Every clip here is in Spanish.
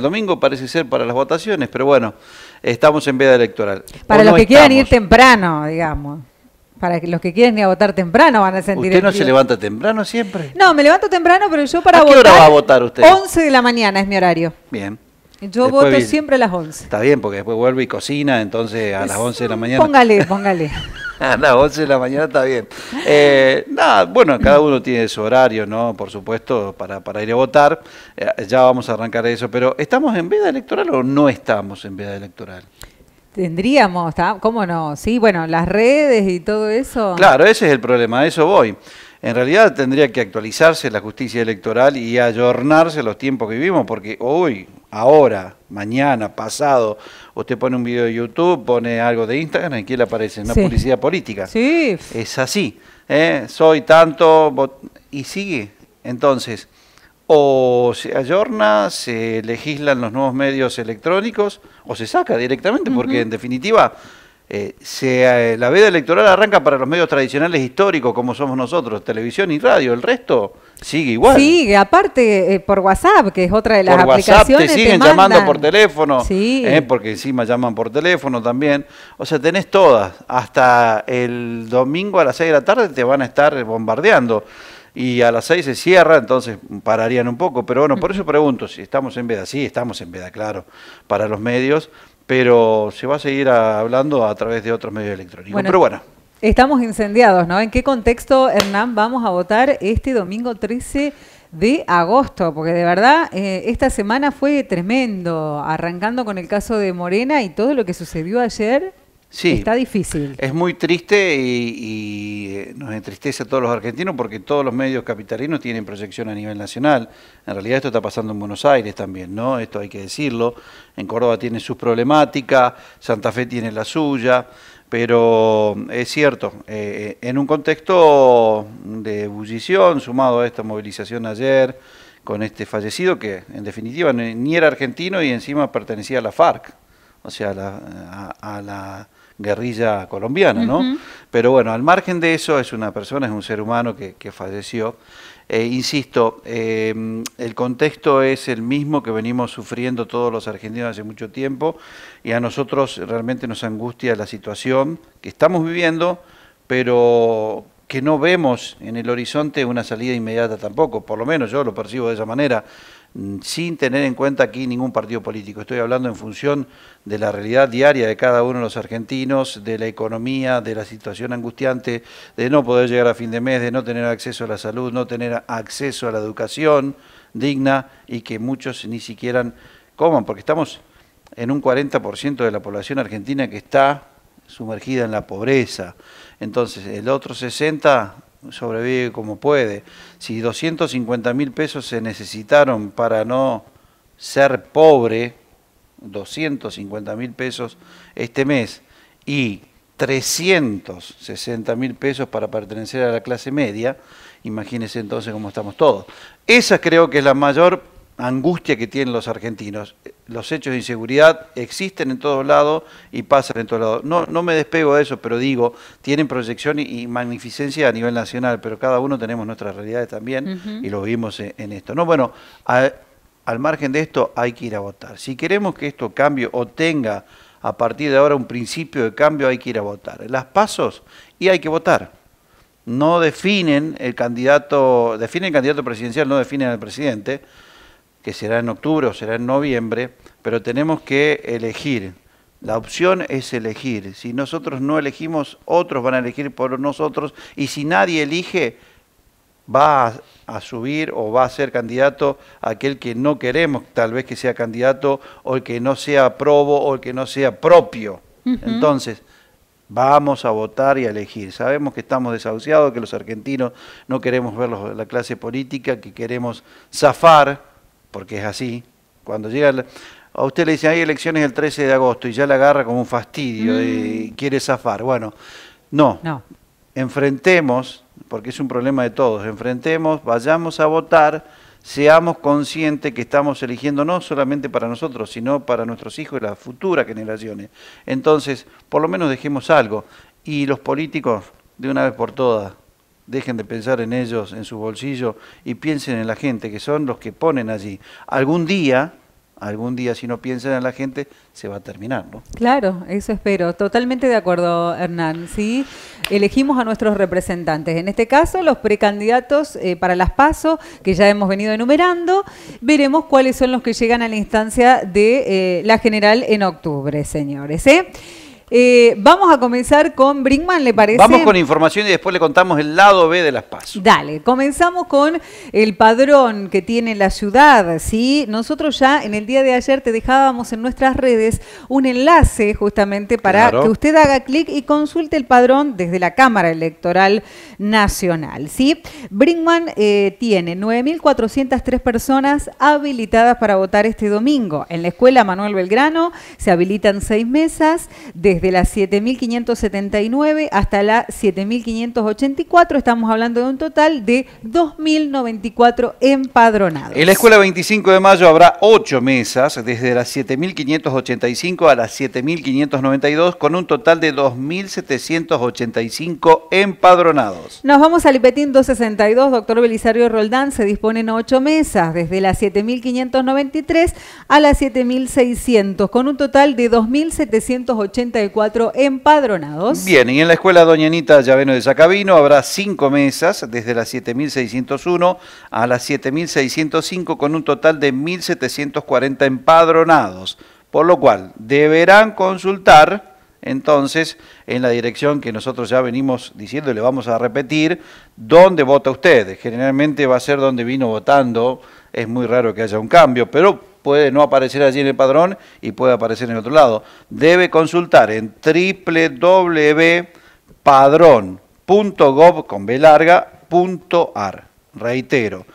domingo parece ser para las votaciones, pero bueno, estamos en veda electoral. Para los que quieran ir temprano, digamos. Para los que quieren ir a votar temprano van a sentir. ¿Usted no se levanta temprano siempre? No, me levanto temprano, pero yo para votar. ¿A qué hora va a votar usted? 11 de la mañana es mi horario. Bien. Yo voto siempre a las 11. Está bien, porque después vuelvo y cocina, entonces a las 11 de la mañana. Póngale, póngale. a las 11 de la mañana está bien. Eh, nada, bueno, cada uno tiene su horario, ¿no? Por supuesto, para, ir a votar. Eh, ya vamos a arrancar eso, pero ¿estamos en veda electoral o no estamos en veda electoral? Tendríamos, ¿cómo no? Sí, bueno, las redes y todo eso. Claro, ese es el problema, a eso voy. En realidad tendría que actualizarse la justicia electoral y ayornarse los tiempos que vivimos, porque hoy, ahora, mañana, pasado, usted pone un video de YouTube, pone algo de Instagram, aquí le aparece una publicidad política. Sí. Es así. ¿eh? Soy tanto, y sigue. Entonces, o se ayorna, se legislan los nuevos medios electrónicos, o se saca directamente, porque en definitiva eh, eh, la veda electoral arranca para los medios tradicionales históricos como somos nosotros, televisión y radio, el resto sigue igual. Sigue, aparte eh, por WhatsApp, que es otra de las por aplicaciones. WhatsApp te siguen llamando por teléfono, porque encima llaman por teléfono también. O sea, tenés todas, hasta el domingo a las 6 de la tarde te van a estar bombardeando. Y a las 6 se cierra, entonces pararían un poco. Pero bueno, por eso pregunto si estamos en veda. Sí, estamos en veda, claro, para los medios pero se va a seguir hablando a través de otros medios electrónicos. Bueno, pero bueno. Estamos incendiados, ¿no? ¿En qué contexto, Hernán, vamos a votar este domingo 13 de agosto? Porque de verdad, eh, esta semana fue tremendo, arrancando con el caso de Morena y todo lo que sucedió ayer. Sí. Está difícil. Es muy triste y, eh, nos entristece a todos los argentinos porque todos los medios capitalinos tienen proyección a nivel nacional. En realidad esto está pasando en Buenos Aires también, ¿no? Esto hay que decirlo. En Córdoba tiene sus problemáticas, Santa Fe tiene la suya, pero mm, es cierto, eh, eh, en un contexto de ebullición, sumado a esta movilización ayer con este fallecido que en definitiva ni era argentino y encima pertenecía a la FARC, o sea, a la guerrilla colombiana, ¿no? Pero bueno, al margen de eso, es una persona, es un ser humano que, falleció. Eh, insisto, eh, el contexto es el mismo que venimos sufriendo todos los argentinos hace mucho tiempo y a nosotros realmente nos angustia la situación que estamos viviendo, pero que no vemos en el horizonte una salida inmediata tampoco, por lo menos yo lo percibo de esa manera, mm, sin tener en cuenta aquí ningún partido político. Estoy hablando en función de la realidad diaria de cada uno de los argentinos, de la economía, de la situación angustiante, de no poder llegar a fin de mes, de no tener acceso a la salud, no tener acceso a la educación digna y que muchos ni siquiera coman, porque estamos en un 40% de la población argentina que está sumergida en la pobreza. Entonces, el otro 60 sobrevive como puede. Si 250 mil pesos se necesitaron para no ser pobre, 250 mil pesos este mes, y 360 mil pesos para pertenecer a la clase media, imagínense entonces cómo estamos todos. Esa creo que es la mayor angustia que tienen los argentinos. Los hechos de inseguridad existen en todos lados y pasan en todos lados. No, no me despego de eso, pero digo, tienen proyección y, magnificencia a nivel nacional, pero cada uno tenemos nuestras realidades también y lo vimos en, esto. No, bueno, al margen de esto hay que ir a votar. Si queremos que esto cambie o tenga a partir de ahora un principio de cambio, hay que ir a votar. Las pasos y hay que votar no definen el candidato, definen el candidato presidencial, no definen al presidente, que será en octubre o será en noviembre, pero tenemos que elegir. La opción es elegir. Si nosotros no elegimos, otros van a elegir por nosotros. Y si nadie elige, va a, subir o va a ser candidato aquel que no queremos, tal vez que sea candidato, o el que no sea probo, o el que no sea propio. Entonces, vamos a votar y a elegir. Sabemos que estamos desahuciados, que los argentinos no queremos ver la clase política, que queremos zafar porque es así. Cuando llega a usted le dicen hay elecciones el 13 de agosto y ya la agarra como un fastidio y mm. quiere zafar. Bueno, no. no. Enfrentemos, porque es un problema de todos, enfrentemos, vayamos a votar, seamos conscientes que estamos eligiendo no solamente para nosotros, sino para nuestros hijos y las futuras generaciones. Entonces, por lo menos dejemos algo. Y los políticos, de una vez por todas, dejen de pensar en ellos, en su bolsillo, y piensen en la gente, que son los que ponen allí. Algún día, algún día si no piensan en la gente, se va a terminar, Claro, eso espero. Totalmente de acuerdo, Hernán. Sí, elegimos a nuestros representantes. En este caso, los precandidatos eh, para las PASO, que ya hemos venido enumerando. Veremos cuáles son los que llegan a la instancia de eh, la general en octubre, señores. ¿eh? Eh, vamos a comenzar con Brinkman, ¿le parece? Vamos con información y después le contamos el lado B de las pasos. Dale, comenzamos con el padrón que tiene la ciudad, ¿sí? Nosotros ya en el día de ayer te dejábamos en nuestras redes un enlace justamente para que usted haga clic y consulte el padrón desde la Cámara Electoral Nacional, ¿sí? Brinkman eh, tiene 9.403 personas habilitadas para votar este domingo. En la escuela Manuel Belgrano se habilitan seis mesas desde de la 7.579 hasta la 7.584. Estamos hablando de un total de 2.094 empadronados. En la escuela 25 de mayo habrá 8 mesas desde las 7.585 a las 7.592 con un total de 2.785 empadronados. Nos vamos al IPETIN 262, doctor Belisario Roldán. Se disponen 8 mesas desde las 7.593 a las 7.600 con un total de 2.784 cuatro empadronados. Bien, y en la escuela Doña Anita Llaveno de Sacabino habrá cinco mesas desde las 7601 a las 7605 con un total de 1740 empadronados, por lo cual deberán consultar entonces en la dirección que nosotros ya venimos diciendo, y le vamos a repetir, dónde vota usted. Generalmente va a ser donde vino votando, es muy raro que haya un cambio, pero puede no aparecer allí en el padrón y puede aparecer en el otro lado. Debe consultar en www.padrón.gov.ar. Reitero,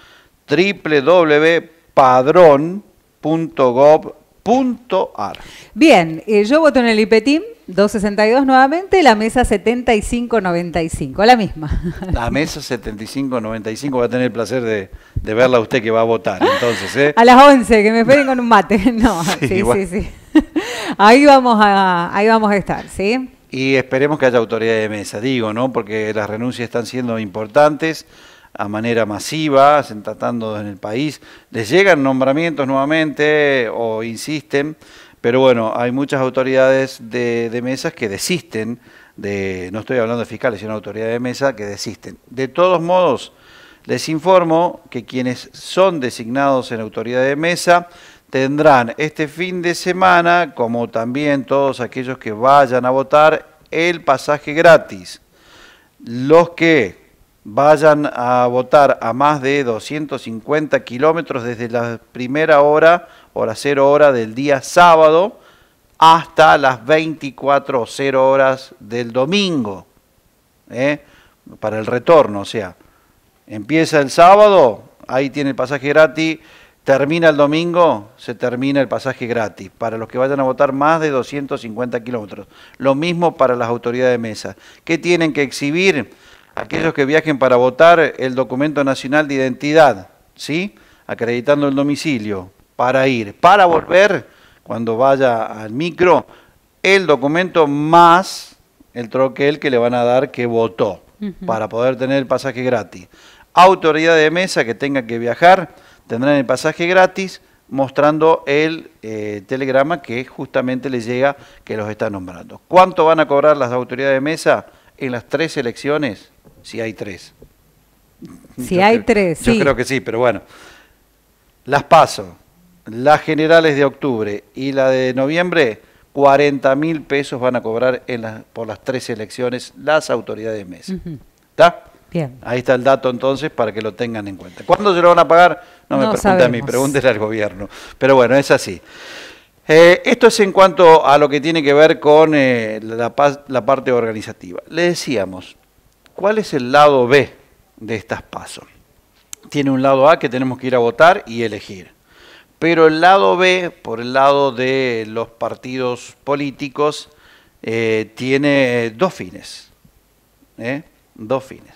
www.padrón.gov.ar. Bien, eh, yo voto en el ipetín 262 nuevamente, la mesa 7595, la misma. La mesa 7595 va a tener el placer de, verla usted que va a votar, entonces. ¿eh? A las 11, que me esperen con un mate. No, sí, sí, sí, Ahí vamos, a, ahí vamos a estar, ¿sí? Y esperemos que haya autoridad de mesa, digo, ¿no? Porque las renuncias están siendo importantes a manera masiva, se tratando en el país. Les llegan nombramientos nuevamente o insisten pero bueno, hay muchas autoridades de, mesas que desisten de, no estoy hablando de fiscales, sino autoridades de mesa que desisten. De todos modos, les informo que quienes son designados en autoridad de mesa tendrán este fin de semana, como también todos aquellos que vayan a votar, el pasaje gratis. Los que vayan a votar a más de 250 kilómetros desde la primera hora, hora cero hora del día sábado, hasta las 24 o horas del domingo, ¿eh? para el retorno, o sea, empieza el sábado, ahí tiene el pasaje gratis, termina el domingo, se termina el pasaje gratis, para los que vayan a votar más de 250 kilómetros. Lo mismo para las autoridades de mesa. que tienen que exhibir? aquellos que viajen para votar el documento nacional de identidad, ¿sí? Acreditando el domicilio para ir, para volver cuando vaya al micro, el documento más el troquel que le van a dar que votó para poder tener el pasaje gratis. Autoridad de mesa que tenga que viajar tendrán el pasaje gratis mostrando el eh, telegrama que justamente les llega que los está nombrando. ¿Cuánto van a cobrar las autoridades de mesa? en las tres elecciones, si hay tres. Si hay tres, yo sí. Yo creo que sí, pero bueno. Las paso, las generales de octubre y la de noviembre, 40 mil pesos van a cobrar por las tres elecciones las autoridades de mesa. ¿Está? Bien. Ahí está el dato entonces para que lo tengan en cuenta. ¿Cuándo se lo van a pagar? No, me pregunte a mí, pregúntele al gobierno. Pero bueno, es así. Eh, esto es en cuanto a lo que tiene que ver con eh, la, parte organizativa. Le decíamos, ¿cuál es el lado B de estas pasos? Tiene un lado A que tenemos que ir a votar y elegir. Pero el lado B, por el lado de los partidos políticos, eh, tiene dos fines. Dos fines.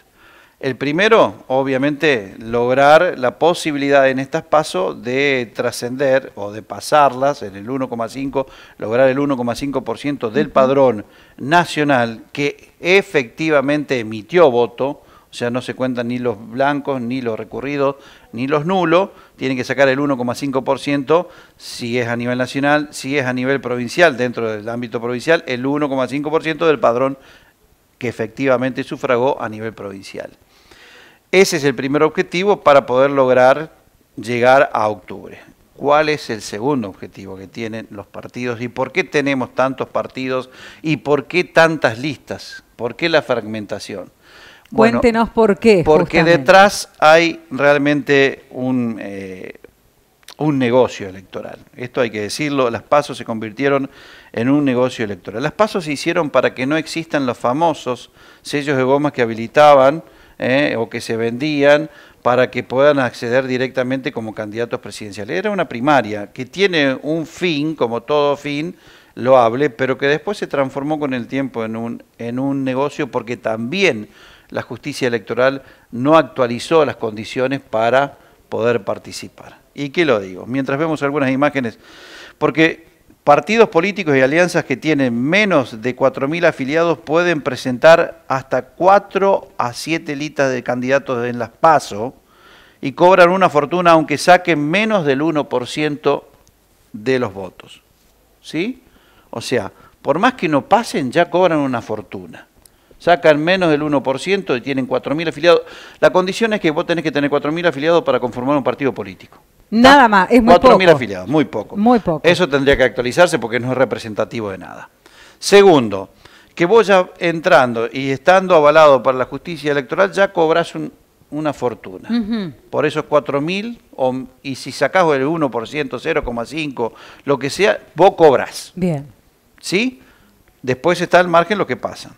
El primero, obviamente, lograr la posibilidad en estas pasos de trascender o de pasarlas en el 1,5, lograr el 1,5% del padrón nacional que efectivamente emitió voto, o sea, no se cuentan ni los blancos, ni los recurridos, ni los nulos. Tienen que sacar el 1,5% si es a nivel nacional, si es a nivel provincial, dentro del ámbito provincial, el 1,5% del padrón que efectivamente sufragó a nivel provincial. Ese es el primer objetivo para poder lograr llegar a octubre. ¿Cuál es el segundo objetivo que tienen los partidos y por qué tenemos tantos partidos y por qué tantas listas? ¿Por qué la fragmentación? Cuéntenos por qué. Porque detrás hay realmente un, eh, un negocio electoral. Esto hay que decirlo, las pasos se convirtieron en un negocio electoral. Las pasos se hicieron para que no existan los famosos sellos de goma que habilitaban ¿eh? o que se vendían para que puedan acceder directamente como candidatos presidenciales. Era una primaria que tiene un fin, como todo fin, lo hable, pero que después se transformó con el tiempo en un, en un negocio porque también la justicia electoral no actualizó las condiciones para poder participar. ¿Y qué lo digo? Mientras vemos algunas imágenes, porque Partidos políticos y alianzas que tienen menos de 4.000 afiliados pueden presentar hasta 4 a 7 listas de candidatos en las PASO y cobran una fortuna aunque saquen menos del 1% de los votos. ¿Sí? O sea, por más que no pasen, ya cobran una fortuna. Sacan menos del 1% y tienen 4.000 afiliados. La condición es que vos tenés que tener 4.000 afiliados para conformar un partido político. Nada más, es muy poco. 4.000 afiliados, muy poco. Muy poco. Eso tendría que actualizarse porque no es representativo de nada. Segundo, que vos ya entrando y estando avalado para la justicia electoral ya cobras una fortuna. Por esos 4.000, y si sacás el 1%, 0,5, lo que sea, vos cobras. Bien. ¿Sí? Después está al margen lo que pasa.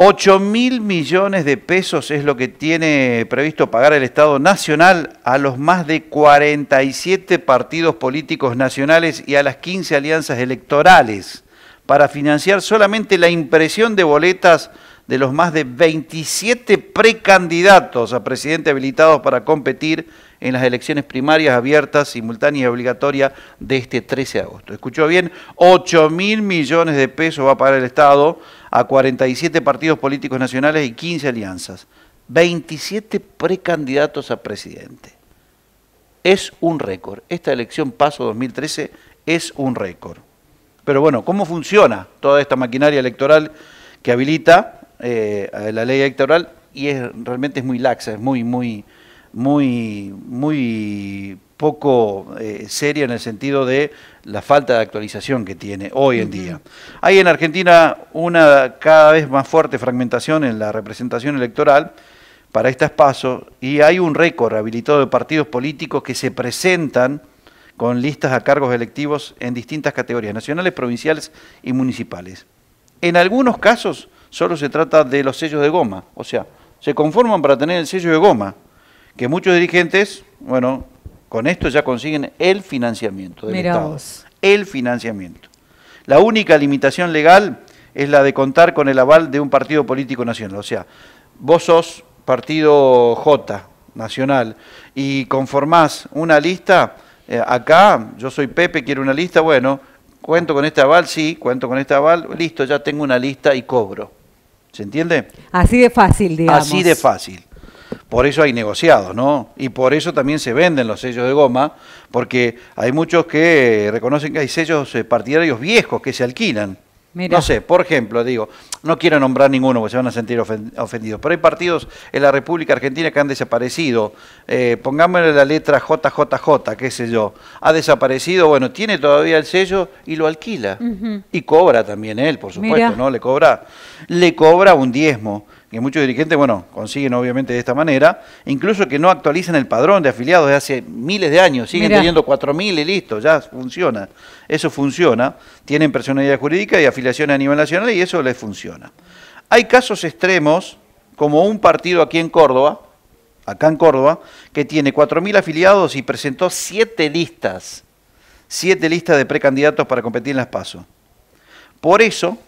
8 mil millones de pesos es lo que tiene previsto pagar el Estado Nacional a los más de 47 partidos políticos nacionales y a las 15 alianzas electorales para financiar solamente la impresión de boletas de los más de 27 precandidatos a presidente habilitados para competir en las elecciones primarias abiertas, simultáneas y obligatorias de este 13 de agosto. ¿Escuchó bien? 8 mil millones de pesos va a pagar el Estado a 47 partidos políticos nacionales y 15 alianzas. 27 precandidatos a presidente. Es un récord. Esta elección paso 2013 es un récord. Pero bueno, ¿cómo funciona toda esta maquinaria electoral que habilita eh, la ley electoral y es, realmente es muy laxa, es muy, muy, muy, muy poco eh, seria en el sentido de la falta de actualización que tiene hoy en día. Hay en Argentina una cada vez más fuerte fragmentación en la representación electoral para este pasos y hay un récord habilitado de partidos políticos que se presentan con listas a cargos electivos en distintas categorías, nacionales, provinciales y municipales. En algunos casos solo se trata de los sellos de goma. O sea, se conforman para tener el sello de goma, que muchos dirigentes, bueno, con esto ya consiguen el financiamiento del El financiamiento. La única limitación legal es la de contar con el aval de un partido político nacional. O sea, vos sos partido J nacional y conformás una lista, eh, acá yo soy Pepe, quiero una lista, bueno, cuento con este aval, sí, cuento con este aval, listo, ya tengo una lista y cobro. ¿Se entiende? Así de fácil, digamos. Así de fácil. Por eso hay negociados, ¿no? Y por eso también se venden los sellos de goma, porque hay muchos que reconocen que hay sellos eh, partidarios viejos que se alquilan. No sé, por ejemplo, digo, no quiero nombrar ninguno porque se van a sentir ofendidos, pero hay partidos en la República Argentina que han desaparecido. Eh, pongámosle la letra JJJ, qué sé yo. Ha desaparecido, bueno, tiene todavía el sello y lo alquila. Y cobra también él, por supuesto, ¿no? Le cobra, le cobra un diezmo que muchos dirigentes, bueno, consiguen obviamente de esta manera, incluso que no actualizan el padrón de afiliados de hace miles de años, siguen teniendo 4.000 y listo, ya funciona, eso funciona, tienen personalidad jurídica y afiliación a nivel nacional y eso les funciona. Hay casos extremos, como un partido aquí en Córdoba, acá en Córdoba, que tiene 4.000 afiliados y presentó 7 listas, 7 listas de precandidatos para competir en las PASO. Por eso,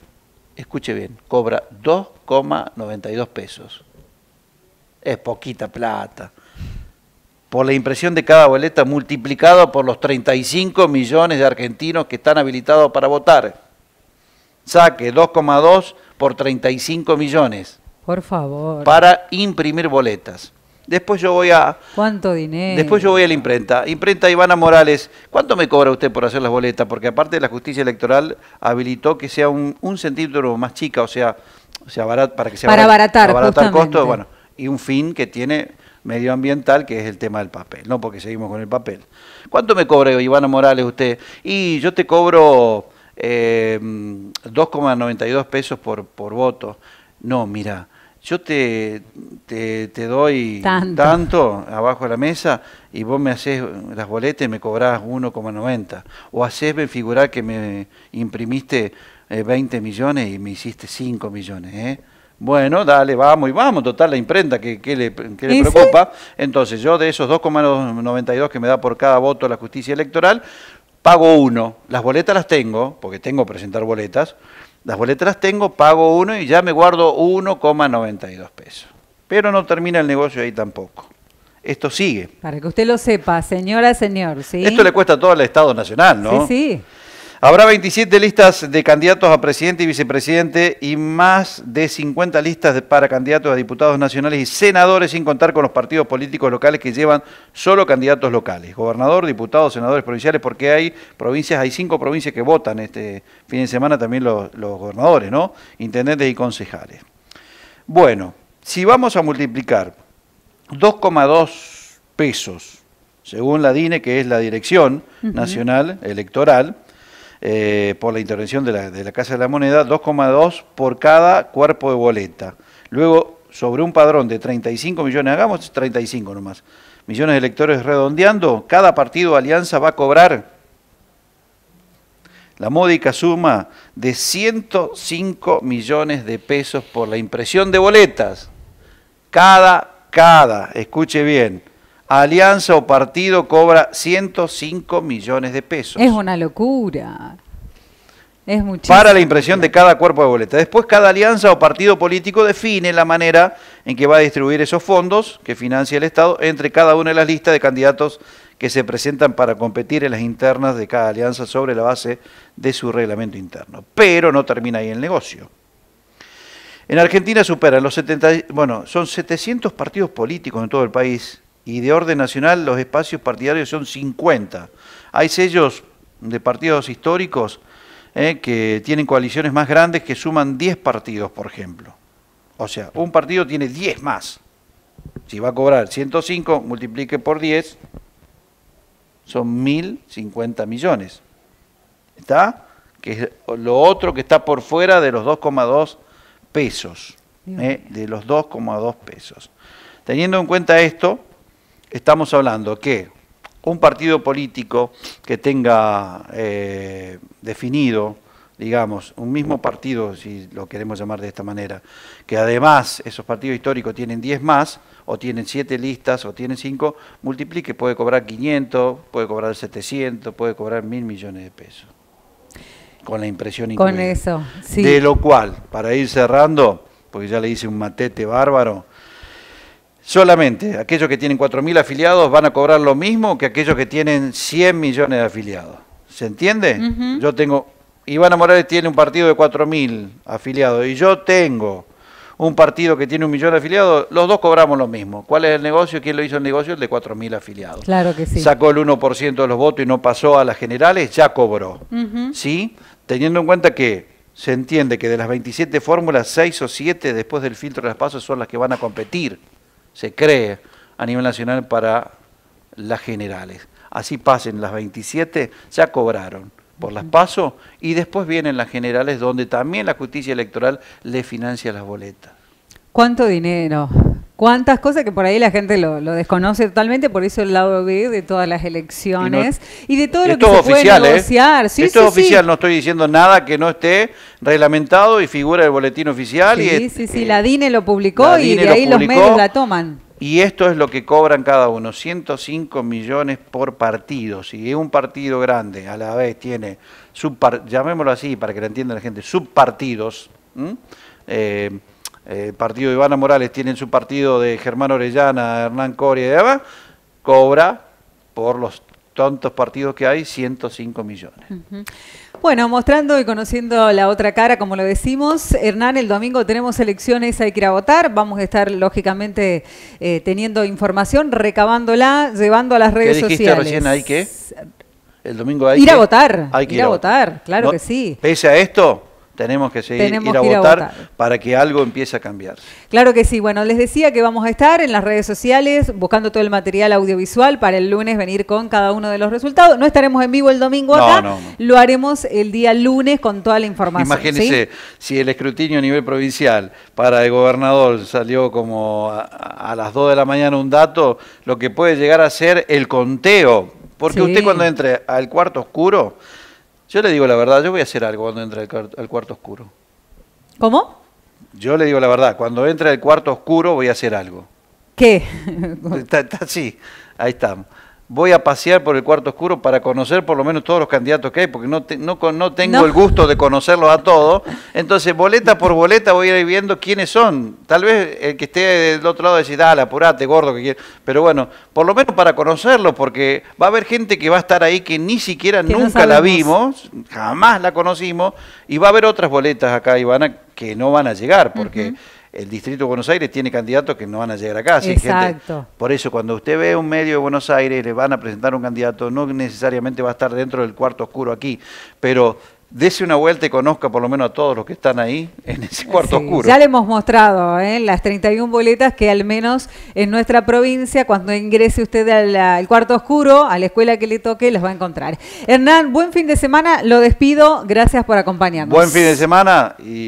escuche bien, cobra 2,92 pesos. Es poquita plata. Por la impresión de cada boleta multiplicado por los 35 millones de argentinos que están habilitados para votar. Saque 2,2 por 35 millones. Por favor. Para imprimir boletas. Después yo voy a. ¿Cuánto dinero? Después yo voy a la imprenta. Imprenta Ivana Morales, ¿cuánto me cobra usted por hacer las boletas? Porque aparte la justicia electoral habilitó que sea un, centímetro más chica, o sea, o sea para que sea para abaratar, costo costos, bueno, y un fin que tiene medioambiental, que es el tema del papel, ¿no? Porque seguimos con el papel. ¿Cuánto me cobra Ivana Morales usted? Y yo te cobro 2,92 eh, pesos por, por voto. No, mira, yo te, te, doy tanto. abajo de la mesa y vos me haces las boletas y me cobrás 1,90. O hacesme figurar que me imprimiste 20 eh, millones y me hiciste 5 millones. ¿eh? Bueno, dale, vamos y vamos. Total, la imprenta que, le, preocupa. Entonces, yo de esos 2,92 que me da por cada voto la justicia electoral, pago uno. Las boletas las tengo, porque tengo que presentar boletas. Las boletas tengo, pago uno y ya me guardo 1,92 pesos. Pero no termina el negocio ahí tampoco. Esto sigue. Para que usted lo sepa, señora, señor. ¿sí? Esto le cuesta todo al Estado Nacional, ¿no? Sí, sí. Habrá 27 listas de candidatos a presidente y vicepresidente y más de 50 listas para candidatos a diputados nacionales y senadores, sin contar con los partidos políticos locales que llevan solo candidatos locales. Gobernador, diputados, senadores provinciales, porque hay provincias, hay cinco provincias que votan este fin de semana también los, gobernadores, ¿no? Intendentes y concejales. Bueno, si vamos a multiplicar 2,2 pesos, según la DINE, que es la Dirección Nacional Electoral, eh, por la intervención de la, de la Casa de la Moneda, 2,2 por cada cuerpo de boleta. Luego, sobre un padrón de 35 millones, hagamos 35 nomás, millones de electores redondeando, cada partido alianza va a cobrar la módica suma de 105 millones de pesos por la impresión de boletas. Cada, cada, escuche bien, alianza o partido cobra 105 millones de pesos. Es una locura. Es muchísimo. Para la impresión de cada cuerpo de boleta. Después cada alianza o partido político define la manera en que va a distribuir esos fondos que financia el Estado entre cada una de las listas de candidatos que se presentan para competir en las internas de cada alianza sobre la base de su reglamento interno. Pero no termina ahí el negocio. En Argentina superan los 70, bueno, son 700 partidos políticos en todo el país y de orden nacional los espacios partidarios son 50. Hay sellos de partidos históricos eh, que tienen coaliciones más grandes que suman 10 partidos, por ejemplo. O sea, un partido tiene 10 más. Si va a cobrar 105, multiplique por 10, son 1.050 millones. ¿Está? Que es lo otro que está por fuera de los 2,2 pesos. Eh, de los 2,2 pesos. Teniendo en cuenta esto, estamos hablando que un partido político que tenga eh, definido, digamos, un mismo partido, si lo queremos llamar de esta manera, que además esos partidos históricos tienen 10 más, o tienen 7 listas, o tienen 5, multiplique, puede cobrar 500, puede cobrar 700, puede cobrar mil millones de pesos. Con la impresión incluida. Con eso, sí. De lo cual, para ir cerrando, porque ya le hice un matete bárbaro, solamente aquellos que tienen 4.000 afiliados van a cobrar lo mismo que aquellos que tienen 100 millones de afiliados. ¿Se entiende? Yo tengo, Ivana Morales tiene un partido de 4.000 afiliados y yo tengo un partido que tiene un millón de afiliados, los dos cobramos lo mismo. ¿Cuál es el negocio? ¿Quién lo hizo el negocio? El de 4.000 afiliados. Claro que sí. Sacó el 1% de los votos y no pasó a las generales, ya cobró. ¿Sí? Teniendo en cuenta que se entiende que de las 27 fórmulas, 6 o 7 después del filtro de las pasos son las que van a competir se cree a nivel nacional para las generales. Así pasen las 27, ya cobraron por las PASO y después vienen las generales donde también la justicia electoral le financia las boletas. ¿Cuánto dinero? cuántas cosas que por ahí la gente lo, desconoce totalmente, por eso el lado B de todas las elecciones y, de todo lo que se puede ¿eh? negociar. esto es oficial, no estoy diciendo nada que no esté reglamentado y figura el boletín oficial. Sí, y sí, sí, eh, la DINE lo publicó y de ahí los medios la toman. Y esto es lo que cobran cada uno, 105 millones por partido. Si es un partido grande, a la vez tiene, llamémoslo así para que lo entienda la gente, subpartidos, el eh, partido de Ivana Morales tienen su partido de Germán Orellana, Hernán Coria y demás, cobra por los tantos partidos que hay, 105 millones. Bueno, mostrando y conociendo la otra cara, como lo decimos, Hernán, el domingo tenemos elecciones, hay que ir a votar, vamos a estar lógicamente eh, teniendo información, recabándola, llevando a las redes ¿Qué dijiste sociales. recién que? El domingo hay ir a votar, hay que ir, a, votar, claro que sí. Pese a esto, tenemos que seguir a, votar para que algo empiece a cambiar. Claro que sí. Bueno, les decía que vamos a estar en las redes sociales buscando todo el material audiovisual para el lunes venir con cada uno de los resultados. No estaremos en vivo el domingo acá, lo haremos el día lunes con toda la información. Imagínense, si el escrutinio a nivel provincial para el gobernador salió como a, las 2 de la mañana un dato, lo que puede llegar a ser el conteo. Porque usted cuando entre al cuarto oscuro yo le digo la verdad, yo voy a hacer algo cuando entre al, cuarto oscuro. ¿Cómo? Yo le digo la verdad, cuando entre al cuarto oscuro voy a hacer algo. ¿Qué? sí, ahí estamos voy a pasear por el cuarto oscuro para conocer por lo menos todos los candidatos que hay, porque no, no, tengo el gusto de conocerlos a todos. Entonces, boleta por boleta voy a ir viendo quiénes son. Tal vez el que esté del otro lado decir, dale, apurate, gordo, que quiere. Pero bueno, por lo menos para conocerlo, porque va a haber gente que va a estar ahí que ni siquiera nunca la vimos, jamás la conocimos, y va a haber otras boletas acá, a que no van a llegar, porque el Distrito de Buenos Aires tiene candidatos que no van a llegar acá. Exacto. Por eso, cuando usted ve un medio de Buenos Aires, le van a presentar un candidato, no necesariamente va a estar dentro del cuarto oscuro aquí, pero dese una vuelta y conozca por lo menos a todos los que están ahí en ese cuarto oscuro. Ya le hemos mostrado ¿eh? las 31 boletas que al menos en nuestra provincia, cuando ingrese usted al, cuarto oscuro, a la escuela que le toque, las va a encontrar. Hernán, buen fin de semana, lo despido, gracias por acompañarnos. Buen fin de semana y...